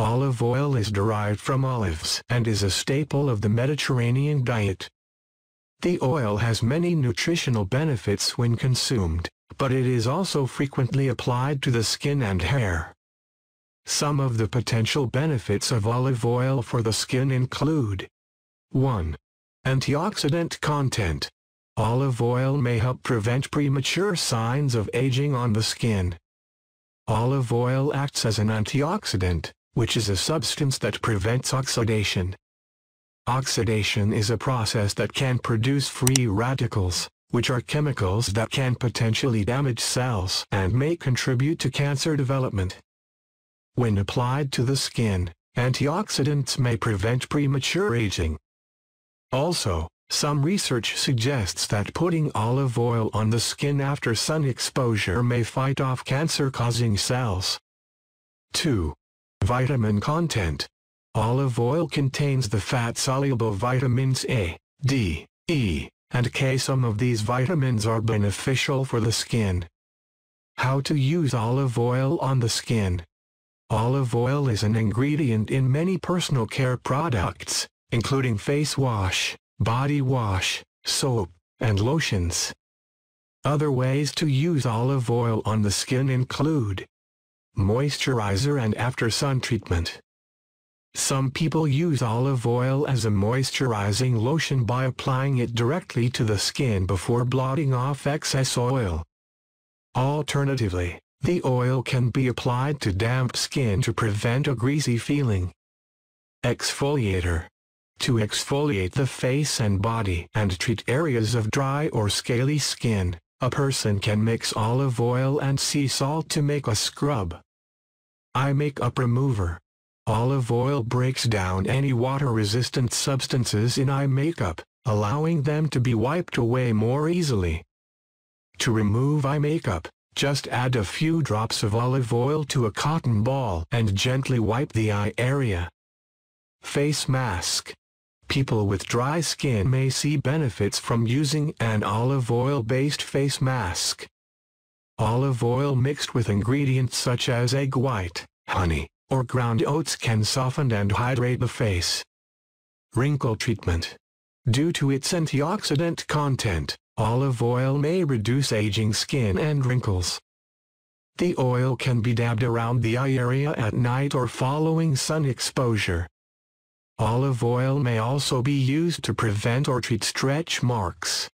Olive oil is derived from olives and is a staple of the Mediterranean diet. The oil has many nutritional benefits when consumed, but it is also frequently applied to the skin and hair. Some of the potential benefits of olive oil for the skin include 1. Antioxidant content. Olive oil may help prevent premature signs of aging on the skin. Olive oil acts as an antioxidant, which is a substance that prevents oxidation. Oxidation is a process that can produce free radicals, which are chemicals that can potentially damage cells and may contribute to cancer development. When applied to the skin, antioxidants may prevent premature aging. Also, some research suggests that putting olive oil on the skin after sun exposure may fight off cancer-causing cells. 2. Vitamin content. Olive oil contains the fat-soluble vitamins A, D, E, and K. Some of these vitamins are beneficial for the skin. How to use olive oil on the skin. Olive oil is an ingredient in many personal care products, including face wash, body wash, soap, and lotions. Other ways to use olive oil on the skin include moisturizer and after sun treatment. Some people use olive oil as a moisturizing lotion by applying it directly to the skin before blotting off excess oil. Alternatively, the oil can be applied to damp skin to prevent a greasy feeling. Exfoliator. To exfoliate the face and body and treat areas of dry or scaly skin. A person can mix olive oil and sea salt to make a scrub. I make up remover. Olive oil breaks down any water-resistant substances in eye makeup, allowing them to be wiped away more easily. To remove eye makeup, just add a few drops of olive oil to a cotton ball and gently wipe the eye area. Face mask. People with dry skin may see benefits from using an olive oil-based face mask. Olive oil mixed with ingredients such as egg white, honey, or ground oats can soften and hydrate the face. Wrinkle treatment. Due to its antioxidant content, olive oil may reduce aging skin and wrinkles. The oil can be dabbed around the eye area at night or following sun exposure, Olive oil may also be used to prevent or treat stretch marks.